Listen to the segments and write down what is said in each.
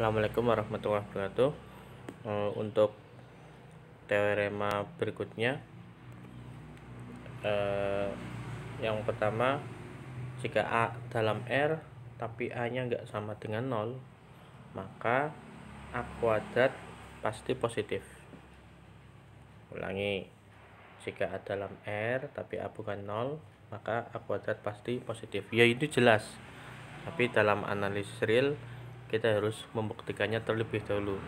Assalamualaikum warahmatullahi wabarakatuh eh, untuk teorema berikutnya eh, yang pertama jika A dalam R tapi A nya nggak sama dengan 0 maka A kuadrat pasti positif ulangi jika A dalam R tapi A bukan 0 maka A kuadrat pasti positif ya itu jelas tapi dalam analisis real kita harus membuktikannya terlebih dahulu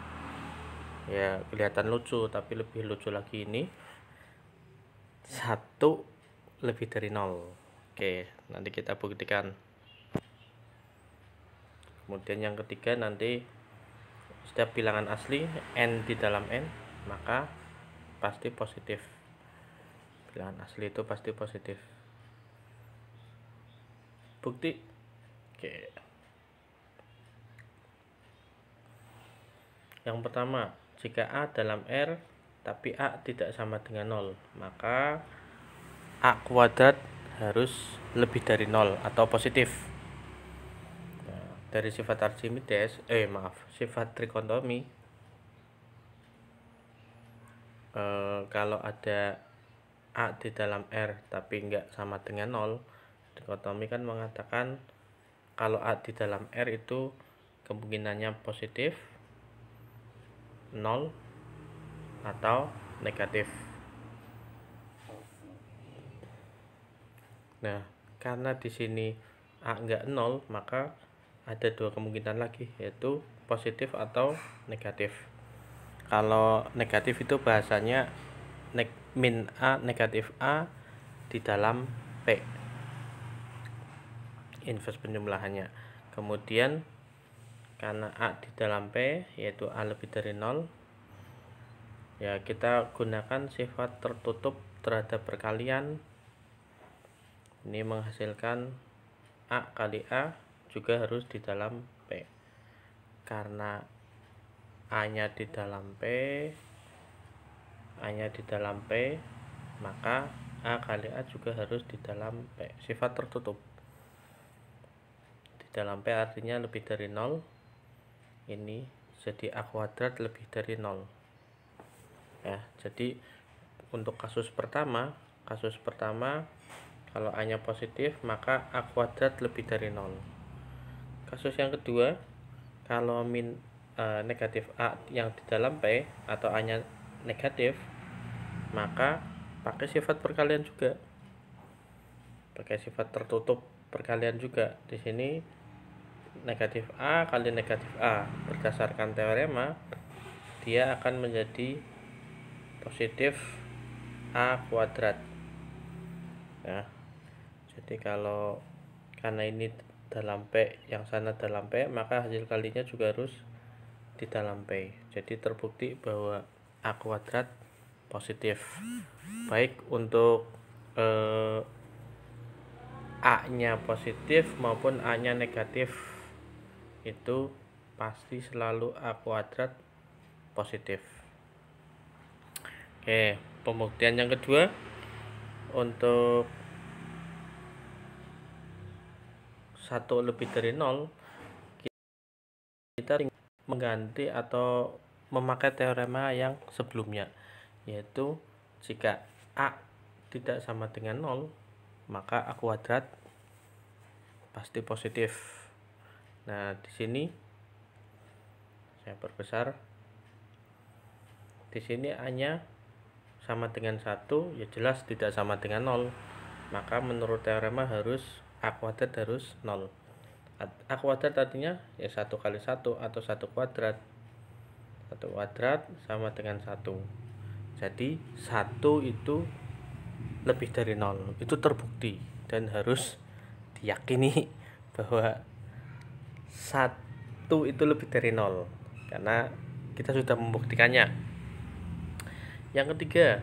ya kelihatan lucu tapi lebih lucu lagi ini satu lebih dari nol oke nanti kita buktikan kemudian yang ketiga nanti setiap bilangan asli n di dalam n maka pasti positif bilangan asli itu pasti positif bukti oke Yang pertama, jika A dalam R tapi A tidak sama dengan 0, maka A kuadrat harus lebih dari 0 atau positif. Nah, dari sifat Archimedes, eh maaf, sifat trikontomi, eh, kalau ada A di dalam R tapi nggak sama dengan 0, trikontomi kan mengatakan kalau A di dalam R itu kemungkinannya positif 0 atau negatif. Nah, karena di sini A enggak 0, maka ada dua kemungkinan lagi yaitu positif atau negatif. Kalau negatif itu bahasanya neg min A negatif A di dalam P. Inverse penjumlahannya. Kemudian karena A di dalam P yaitu A lebih dari 0 ya kita gunakan sifat tertutup terhadap perkalian ini menghasilkan A kali A juga harus di dalam P karena A nya di dalam P A nya di dalam P maka A kali A juga harus di dalam P sifat tertutup di dalam P artinya lebih dari 0 ini jadi a kuadrat lebih dari nol. ya jadi untuk kasus pertama kasus pertama kalau a nya positif maka a kuadrat lebih dari nol. kasus yang kedua kalau min e, negatif a yang di dalam p atau a nya negatif maka pakai sifat perkalian juga pakai sifat tertutup perkalian juga di sini negatif A kali negatif A berdasarkan teorema dia akan menjadi positif A kuadrat ya jadi kalau karena ini dalam P yang sana dalam P maka hasil kalinya juga harus di dalam P jadi terbukti bahwa A kuadrat positif baik untuk eh, A nya positif maupun A nya negatif itu pasti selalu A kuadrat positif oke pembuktian yang kedua untuk satu lebih dari nol kita mengganti atau memakai teorema yang sebelumnya yaitu jika A tidak sama dengan nol maka A kuadrat pasti positif nah di sini saya perbesar di sini hanya sama dengan satu ya jelas tidak sama dengan nol maka menurut teorema harus a kuadrat harus nol a kuadrat artinya ya satu kali satu atau satu kuadrat satu kuadrat sama dengan satu jadi satu itu lebih dari nol itu terbukti dan harus diyakini bahwa satu itu lebih dari nol karena kita sudah membuktikannya yang ketiga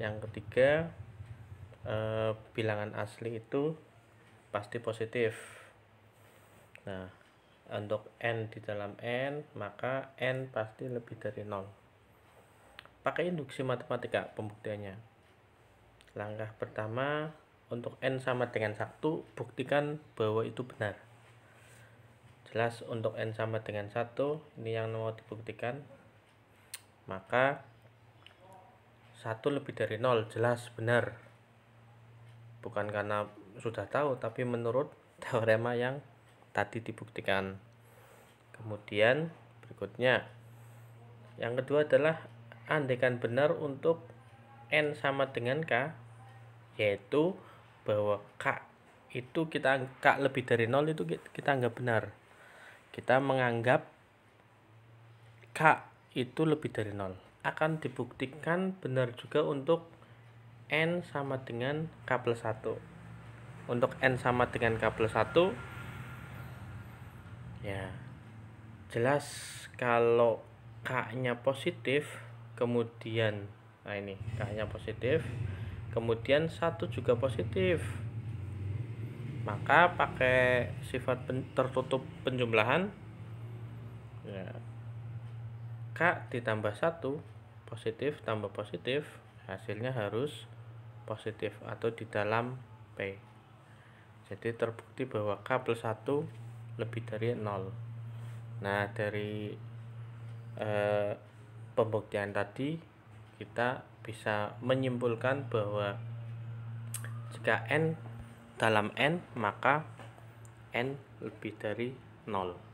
yang ketiga eh, bilangan asli itu pasti positif nah untuk n di dalam n maka n pasti lebih dari nol pakai induksi matematika pembuktiannya langkah pertama untuk n sama dengan satu buktikan bahwa itu benar jelas untuk n sama dengan satu ini yang mau dibuktikan maka satu lebih dari nol jelas benar bukan karena sudah tahu tapi menurut teorema yang tadi dibuktikan kemudian berikutnya yang kedua adalah andekan benar untuk n sama dengan k yaitu bahwa k itu kita k lebih dari nol itu kita nggak benar kita menganggap K itu lebih dari nol akan dibuktikan benar juga untuk N sama dengan K plus 1 untuk N sama dengan K plus 1 ya jelas kalau K nya positif kemudian nah ini K nya positif kemudian satu juga positif maka pakai sifat pen, tertutup penjumlahan ya, k ditambah satu positif tambah positif hasilnya harus positif atau di dalam p jadi terbukti bahwa k plus 1 lebih dari 0 nah dari eh, pembuktian tadi kita bisa menyimpulkan bahwa jika n dalam n maka n lebih dari 0